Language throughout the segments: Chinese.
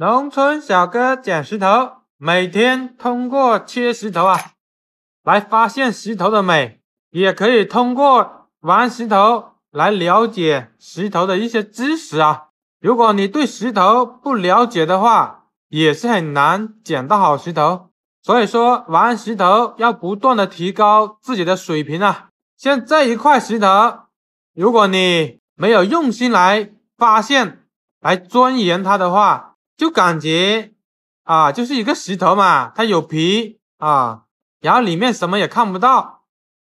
农村小哥捡石头，每天通过切石头啊，来发现石头的美，也可以通过玩石头来了解石头的一些知识啊。如果你对石头不了解的话，也是很难捡到好石头。所以说，玩石头要不断的提高自己的水平啊。像这一块石头，如果你没有用心来发现、来钻研它的话，就感觉，啊，就是一个石头嘛，它有皮啊，然后里面什么也看不到，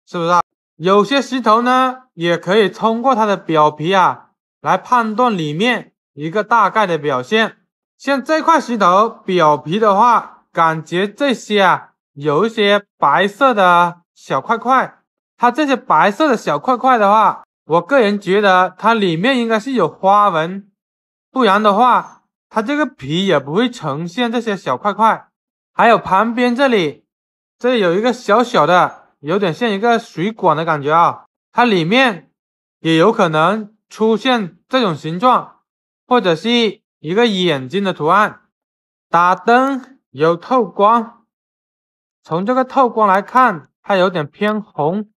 是不是啊？有些石头呢，也可以通过它的表皮啊来判断里面一个大概的表现。像这块石头表皮的话，感觉这些啊有一些白色的小块块，它这些白色的小块块的话，我个人觉得它里面应该是有花纹，不然的话。它这个皮也不会呈现这些小块块，还有旁边这里，这里有一个小小的，有点像一个水管的感觉啊。它里面也有可能出现这种形状，或者是一个眼睛的图案。打灯有透光，从这个透光来看，它有点偏红，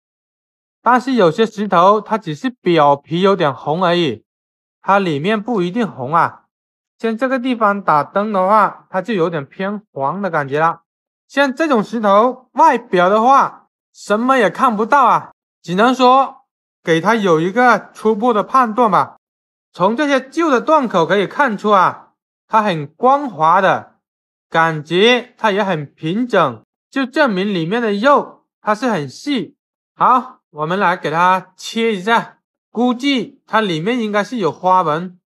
但是有些石头它只是表皮有点红而已，它里面不一定红啊。像这个地方打灯的话，它就有点偏黄的感觉了。像这种石头外表的话，什么也看不到啊，只能说给它有一个初步的判断吧。从这些旧的断口可以看出啊，它很光滑的感觉，它也很平整，就证明里面的肉它是很细。好，我们来给它切一下，估计它里面应该是有花纹。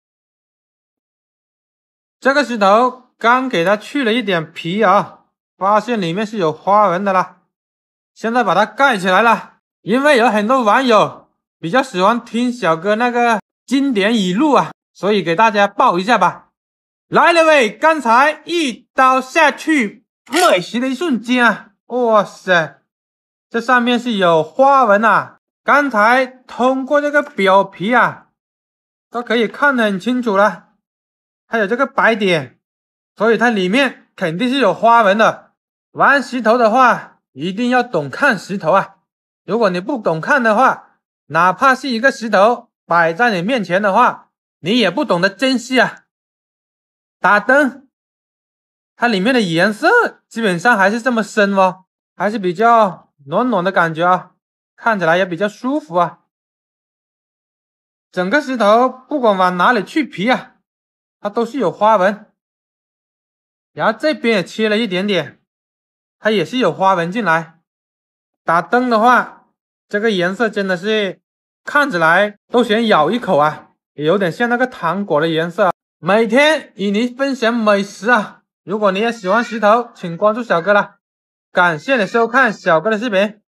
这个石头刚给它去了一点皮啊，发现里面是有花纹的啦。现在把它盖起来了，因为有很多网友比较喜欢听小哥那个经典语录啊，所以给大家报一下吧。来了喂，刚才一刀下去，美食的一瞬间啊，哇塞，这上面是有花纹啊。刚才通过这个表皮啊，都可以看得很清楚了。还有这个白点，所以它里面肯定是有花纹的。玩石头的话，一定要懂看石头啊！如果你不懂看的话，哪怕是一个石头摆在你面前的话，你也不懂得珍惜啊。打灯，它里面的颜色基本上还是这么深哦，还是比较暖暖的感觉啊，看起来也比较舒服啊。整个石头不管往哪里去皮啊。它都是有花纹，然后这边也切了一点点，它也是有花纹进来。打灯的话，这个颜色真的是看起来都想咬一口啊，也有点像那个糖果的颜色。每天与您分享美食啊，如果你也喜欢石头，请关注小哥了。感谢你收看小哥的视频。